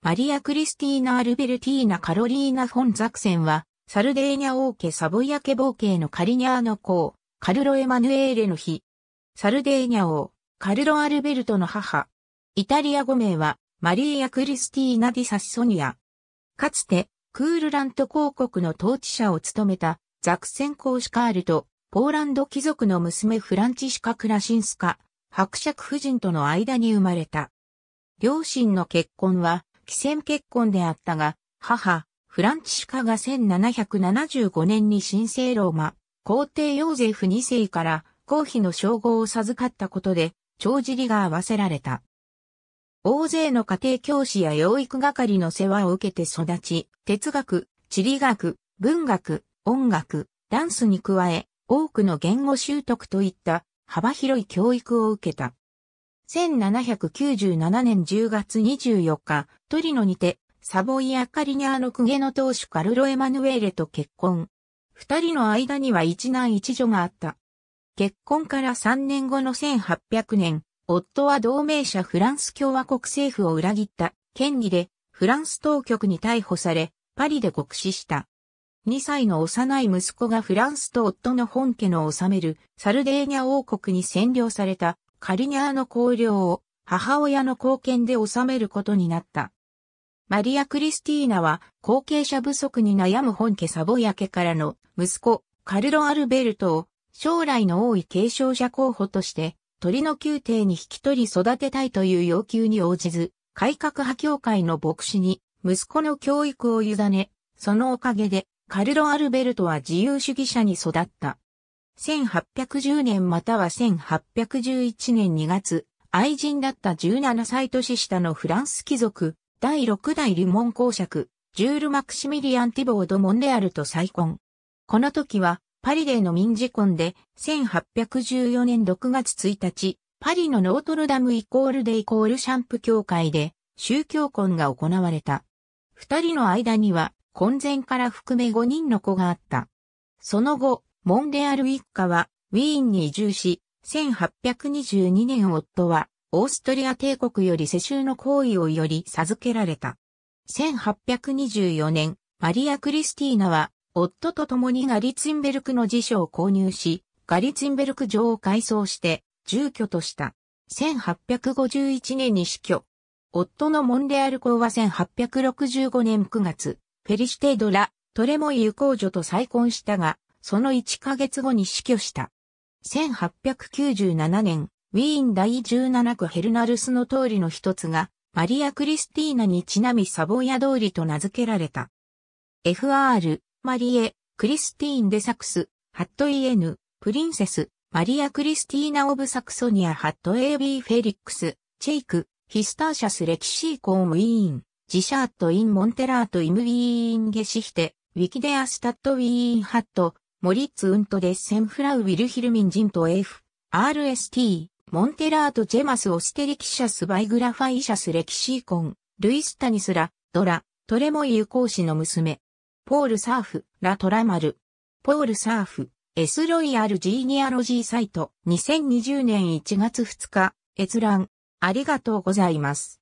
マリア・クリスティーナ・アルベルティーナ・カロリーナ・フォン・ザクセンは、サルデーニャ王家サボヤアケボー家のカリニャーの子、カルロ・エマヌエーレの日。サルデーニャ王、カルロ・アルベルトの母。イタリア語名は、マリーア・クリスティーナ・ディ・サッソニア。かつて、クールラント公国の統治者を務めた、ザクセン公シカールと、ポーランド貴族の娘フランチシカ・クラシンスカ、伯爵夫人との間に生まれた。両親の結婚は、既戦結婚であったが、母、フランチシカが1775年に神聖ローマ、皇帝ヨーゼフ2世から皇妃の称号を授かったことで、帳尻が合わせられた。大勢の家庭教師や養育係の世話を受けて育ち、哲学、地理学、文学、音楽、ダンスに加え、多くの言語習得といった幅広い教育を受けた。1797年10月24日、トリノにて、サボイア・カリニャーノ・クゲの当主カルロ・エマヌエーレと結婚。二人の間には一男一女があった。結婚から3年後の1800年、夫は同盟者フランス共和国政府を裏切った権利でフランス当局に逮捕され、パリで獄死した。2歳の幼い息子がフランスと夫の本家の治めるサルデーニャ王国に占領されたカリニャーの公領を母親の貢献で収めることになった。マリア・クリスティーナは後継者不足に悩む本家サボヤ家からの息子カルロ・アルベルトを将来の多い継承者候補として鳥の宮廷に引き取り育てたいという要求に応じず、改革派協会の牧師に息子の教育を委ね、そのおかげでカルロ・アルベルトは自由主義者に育った。1810年または1811年2月、愛人だった17歳年下のフランス貴族、第6代リモン公爵、ジュール・マクシミリアン・ティボード・モンレアルと再婚。この時は、パリでの民事婚で、1814年6月1日、パリのノートルダムイコールデイコールシャンプ協会で、宗教婚が行われた。二人の間には、婚前から含め5人の子があった。その後、モンデアル一家はウィーンに移住し、1822年夫はオーストリア帝国より世襲の行為をより授けられた。1824年、マリア・クリスティーナは夫と共にガリツィンベルクの辞書を購入し、ガリツィンベルク城を改装して住居とした。1851年に死去。夫のモンデアル公は1865年9月、フェリシテードラ、トレモイユ公女と再婚したが、その1ヶ月後に死去した。1897年、ウィーン第17区ヘルナルスの通りの一つが、マリア・クリスティーナにちなみサボーヤ通りと名付けられた。FR、マリエ、クリスティーン・デ・サクス、ハット・イエヌ、プリンセス、マリア・クリスティーナ・オブ・サクソニア・ハット・エービー・フェリックス、チェイク、ヒスターシャス・レキシー・コーム・ウィーン、ジシャート・イン・モンテラート・イム・ウィーン・ゲシヒテ、ウィキデア・スタット・ウィーン・ハット、モリッツ・ウント・デッセン・フラウ・ウィルヒルミン・ジント・フ・ RST、モンテラート・ジェマス・オステリキシャス・バイグラファイシャス・レキシーコン、ルイス・タニスラ、ドラ、トレモイ・ユコーシの娘、ポール・サーフ、ラ・トラマル、ポール・サーフ、エス・ロイヤル・ジーニアロジーサイト、2020年1月2日、閲覧、ありがとうございます。